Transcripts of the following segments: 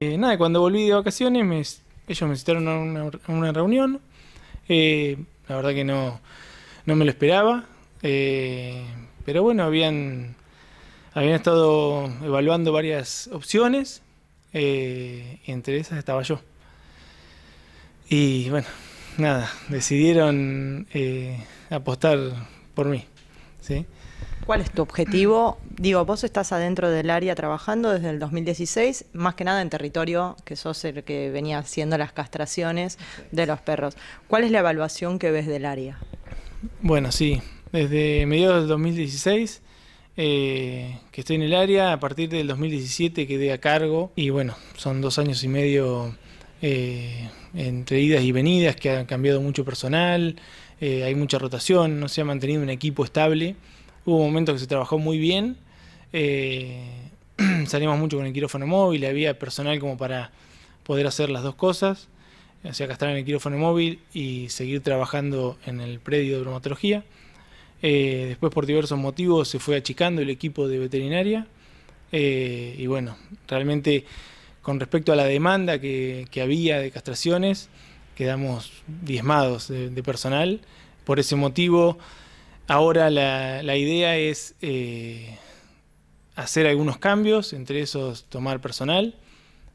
Eh, nada, cuando volví de vacaciones, ellos me citaron a una, reunión. Eh, la verdad que no, me lo esperaba. Eh, pero bueno, habían, habían estado evaluando varias opciones. y entre esas estaba yo. Y bueno, nada, decidieron apostar por mí. ¿sí? ¿Cuál es tu objetivo? Digo, vos estás adentro del área trabajando desde el 2016, más que nada en territorio, que sos el que venía haciendo las castraciones de los perros. ¿Cuál es la evaluación que ves del área? Bueno, sí, desde mediados del 2016 eh, que estoy en el área, a partir del 2017 quedé a cargo y bueno, son dos años y medio eh, entre idas y venidas que han cambiado mucho personal, eh, hay mucha rotación, no se ha mantenido un equipo estable Hubo momentos que se trabajó muy bien. Eh, salimos mucho con el quirófano móvil, había personal como para poder hacer las dos cosas. O sea, gastar en el quirófano móvil y seguir trabajando en el predio de bromatología. Eh, después, por diversos motivos, se fue achicando el equipo de veterinaria. Eh, y bueno, realmente con respecto a la demanda que, había de castraciones, quedamos diezmados de personal. Por ese motivo, Ahora la, idea es eh, hacer algunos cambios, entre esos tomar personal,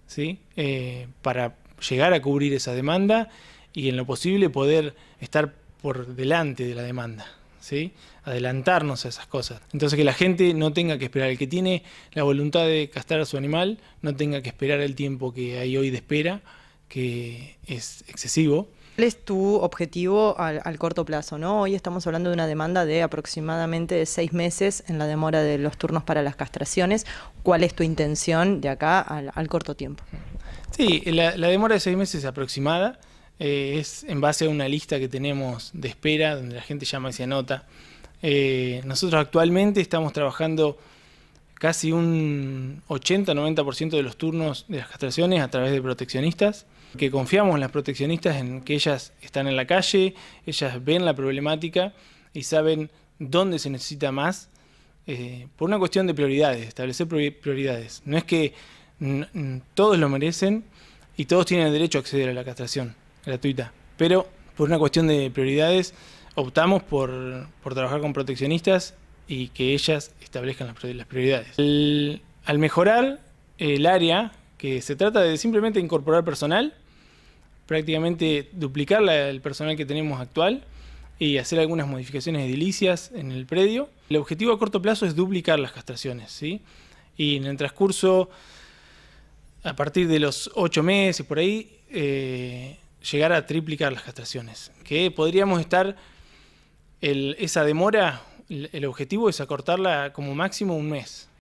¿sí? Eh, para llegar a cubrir esa demanda y en lo posible poder estar por delante de la demanda. ¿Sí? adelantarnos a esas cosas. Entonces que la gente no tenga que esperar, el que tiene la voluntad de castrar a su animal, no tenga que esperar el tiempo que hay hoy de espera, que es excesivo, ¿Cuál es tu objetivo al, corto plazo, Hoy estamos hablando de una demanda de aproximadamente seis meses en la demora de los turnos para las castraciones. ¿Cuál es tu intención de acá al, corto tiempo? Sí, la, demora de seis meses es aproximada eh, es en base a una lista que tenemos de espera, donde la gente llama y se anota. Eh, nosotros actualmente estamos trabajando casi un 80-90% de los turnos de las castraciones a través de proteccionistas, que confiamos en las proteccionistas, en que ellas están en la calle, ellas ven la problemática y saben dónde se necesita más, eh, por una cuestión de prioridades, establecer prioridades. No es que todos lo merecen y todos tienen el derecho a acceder a la castración gratuita, pero por una cuestión de prioridades optamos por, por trabajar con proteccionistas y que ellas establezcan las prioridades. al mejorar el área, que se trata de simplemente incorporar personal, prácticamente duplicar el personal que tenemos actual y hacer algunas modificaciones edilicias en el predio. El objetivo a corto plazo es duplicar las castraciones, ¿sí? Y en el transcurso, a partir de los ocho meses, por ahí, eh, llegar a triplicar las castraciones. Que podríamos estar, esa demora el objetivo es acortarla como máximo un mes.